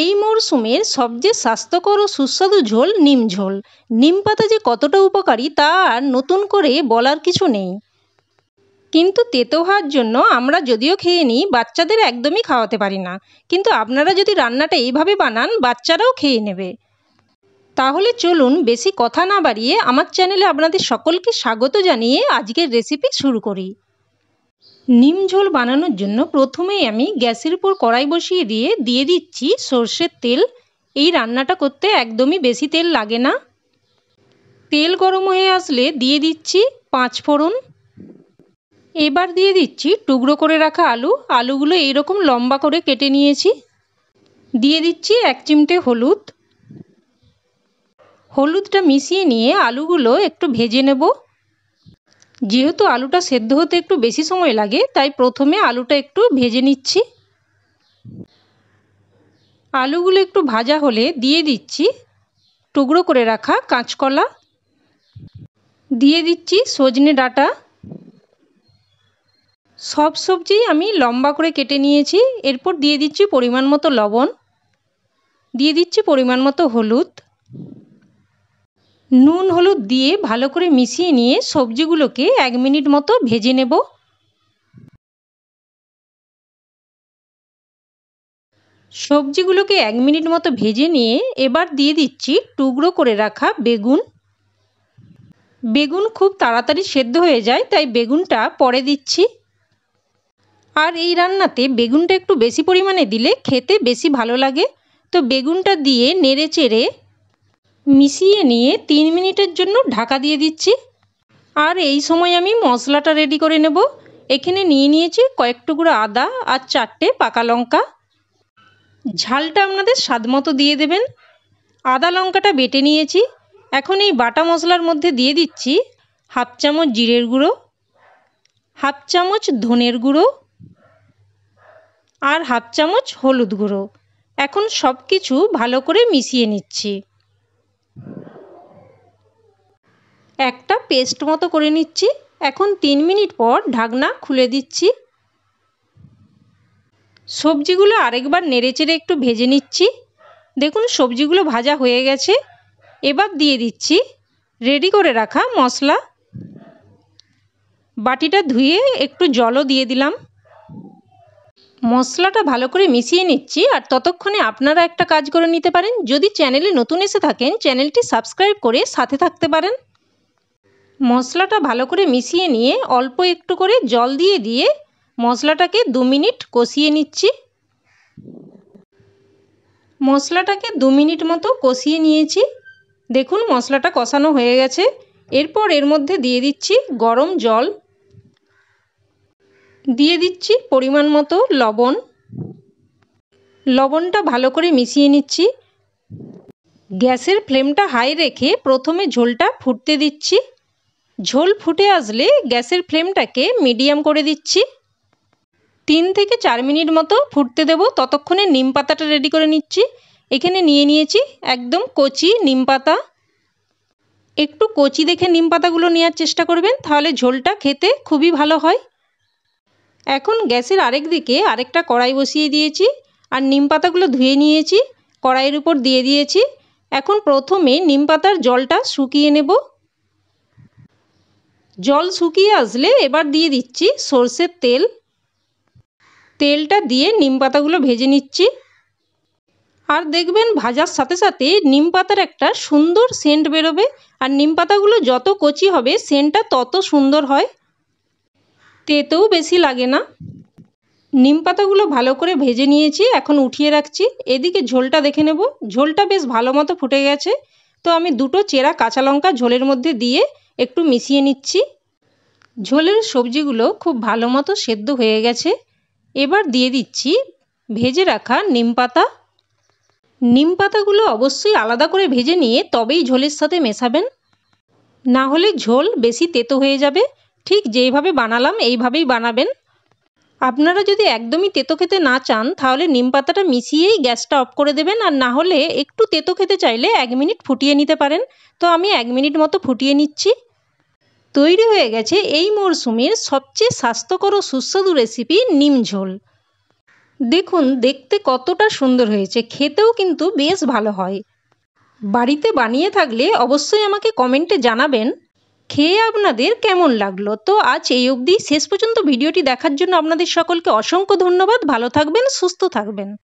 এই মরশুমের সবচেয়ে স্বাস্থ্যকর ও সুস্বাদু ঝোল নিম ঝোল নিম পাতা যে কতটা উপকারী তা আর নতুন করে বলার কিছু নেই কিন্তু তেতো হওয়ার জন্য আমরা যদিও খেয়ে নিই বাচ্চাদের একদমই খাওয়াতে পারি না কিন্তু আপনারা যদি রান্নাটা এইভাবে বানান বাচ্চারাও খেয়ে নেবে তাহলে চলুন বেশি কথা না বাড়িয়ে আমার চ্যানেলে আপনাদের সকলকে স্বাগত জানিয়ে আজকের রেসিপি শুরু করি নিম ঝোল বানানোর জন্য প্রথমেই আমি গ্যাসের উপর কড়াই বসিয়ে দিয়ে দিয়ে দিচ্ছি সর্ষের তেল এই রান্নাটা করতে একদমই বেশি তেল লাগে না তেল গরম হয়ে আসলে দিয়ে দিচ্ছি পাঁচ ফোড়ন এবার দিয়ে দিচ্ছি টুকরো করে রাখা আলু আলুগুলো এইরকম লম্বা করে কেটে নিয়েছি দিয়ে দিচ্ছি এক চিমটে হলুদ হলুদটা মিশিয়ে নিয়ে আলুগুলো একটু ভেজে নেবো যেহেতু আলুটা সেদ্ধ হতে একটু বেশি সময় লাগে তাই প্রথমে আলুটা একটু ভেজে নিচ্ছি আলুগুলো একটু ভাজা হলে দিয়ে দিচ্ছি টুকরো করে রাখা কাঁচকলা দিয়ে দিচ্ছি সজনে ডাটা সব সবজি আমি লম্বা করে কেটে নিয়েছি এরপর দিয়ে দিচ্ছি পরিমাণ মতো লবণ দিয়ে দিচ্ছি পরিমাণ মতো হলুদ নুন হলুদ দিয়ে ভালো করে মিশিয়ে নিয়ে সবজিগুলোকে এক মিনিট মতো ভেজে নেব সবজিগুলোকে এক মিনিট মতো ভেজে নিয়ে এবার দিয়ে দিচ্ছি টুকরো করে রাখা বেগুন বেগুন খুব তাড়াতাড়ি সেদ্ধ হয়ে যায় তাই বেগুনটা পরে দিচ্ছি আর এই রান্নাতে বেগুনটা একটু বেশি পরিমাণে দিলে খেতে বেশি ভালো লাগে তো বেগুনটা দিয়ে নেড়ে চেড়ে মিশিয়ে নিয়ে তিন মিনিটের জন্য ঢাকা দিয়ে দিচ্ছি আর এই সময় আমি মশলাটা রেডি করে নেব এখানে নিয়ে নিয়েছি কয়েক টুকরো আদা আর চারটে পাকা লঙ্কা ঝালটা আপনাদের স্বাদ মতো দিয়ে দেবেন আদা লঙ্কাটা বেটে নিয়েছি এখন এই বাটা মশলার মধ্যে দিয়ে দিচ্ছি হাফ চামচ জিরের গুঁড়ো হাফ চামচ ধনের গুঁড়ো আর হাফ চামচ হলুদ গুঁড়ো এখন সব কিছু ভালো করে মিশিয়ে নিচ্ছি একটা পেস্ট মতো করে নিচ্ছি এখন তিন মিনিট পর ঢাকনা খুলে দিচ্ছি সবজিগুলো আরেকবার নেড়েচেড়ে একটু ভেজে নিচ্ছি দেখুন সবজিগুলো ভাজা হয়ে গেছে এবার দিয়ে দিচ্ছি রেডি করে রাখা মশলা বাটিটা ধুয়ে একটু জলও দিয়ে দিলাম মশলাটা ভালো করে মিশিয়ে নিচ্ছি আর ততক্ষণে আপনারা একটা কাজ করে নিতে পারেন যদি চ্যানেলে নতুন এসে থাকেন চ্যানেলটি সাবস্ক্রাইব করে সাথে থাকতে পারেন মশলাটা ভালো করে মিশিয়ে নিয়ে অল্প একটু করে জল দিয়ে দিয়ে মশলাটাকে দু মিনিট কষিয়ে নিচ্ছি মশলাটাকে দু মিনিট মতো কষিয়ে নিয়েছি দেখুন মশলাটা কষানো হয়ে গেছে এরপর এর মধ্যে দিয়ে দিচ্ছি গরম জল দিয়ে দিচ্ছি পরিমাণ মতো লবণ লবণটা ভালো করে মিশিয়ে নিচ্ছি গ্যাসের ফ্লেমটা হাই রেখে প্রথমে ঝোলটা ফুটতে দিচ্ছি ঝোল ফুটে আসলে গ্যাসের ফ্লেমটাকে মিডিয়াম করে দিচ্ছি তিন থেকে চার মিনিট মতো ফুটতে দেব ততক্ষণে নিম পাতাটা রেডি করে নিচ্ছি এখানে নিয়ে নিয়েছি একদম কচি নিম পাতা একটু কচি দেখে নিম পাতাগুলো নেওয়ার চেষ্টা করবেন তাহলে ঝোলটা খেতে খুবই ভালো হয় এখন গ্যাসের আরেক দিকে আরেকটা কড়াই বসিয়ে দিয়েছি আর নিম পাতাগুলো ধুয়ে নিয়েছি কড়াইয়ের উপর দিয়ে দিয়েছি এখন প্রথমে নিম পাতার জলটা শুকিয়ে নেব জল শুকিয়ে আসলে এবার দিয়ে দিচ্ছি সর্ষের তেল তেলটা দিয়ে নিম পাতাগুলো ভেজে নিচ্ছি আর দেখবেন ভাজার সাথে সাথে নিম পাতার একটা সুন্দর সেন্ট বেরোবে আর নিম পাতাগুলো যত কচি হবে সেন্টটা তত সুন্দর হয় তেতেও বেশি লাগে না নিম পাতাগুলো ভালো করে ভেজে নিয়েছি এখন উঠিয়ে রাখছি এদিকে ঝোলটা দেখে নেব ঝোলটা বেশ ভালো মতো ফুটে গেছে তো আমি দুটো চেরা কাঁচা লঙ্কা ঝোলের মধ্যে দিয়ে একটু মিশিয়ে নিচ্ছি ঝোলের সবজিগুলো খুব ভালো মতো সেদ্ধ হয়ে গেছে এবার দিয়ে দিচ্ছি ভেজে রাখা নিম পাতা নিম পাতাগুলো অবশ্যই আলাদা করে ভেজে নিয়ে তবেই ঝোলের সাথে মেশাবেন না হলে ঝোল বেশি তেতো হয়ে যাবে ঠিক যেইভাবে বানালাম এইভাবেই বানাবেন আপনারা যদি একদমই তেতো খেতে না চান তাহলে নিম পাতাটা মিশিয়েই গ্যাসটা অফ করে দেবেন আর না হলে একটু তেতো খেতে চাইলে এক মিনিট ফুটিয়ে নিতে পারেন তো আমি এক মিনিট মতো ফুটিয়ে নিচ্ছি তৈরি হয়ে গেছে এই মরশুমের সবচেয়ে স্বাস্থ্যকর ও সুস্বাদু রেসিপি নিম ঝোল দেখুন দেখতে কতটা সুন্দর হয়েছে খেতেও কিন্তু বেশ ভালো হয় বাড়িতে বানিয়ে থাকলে অবশ্যই আমাকে কমেন্টে জানাবেন খেয়ে আপনাদের কেমন লাগলো তো আজ এই অবধি শেষ পর্যন্ত ভিডিওটি দেখার জন্য আপনাদের সকলকে অসংখ্য ধন্যবাদ ভালো থাকবেন সুস্থ থাকবেন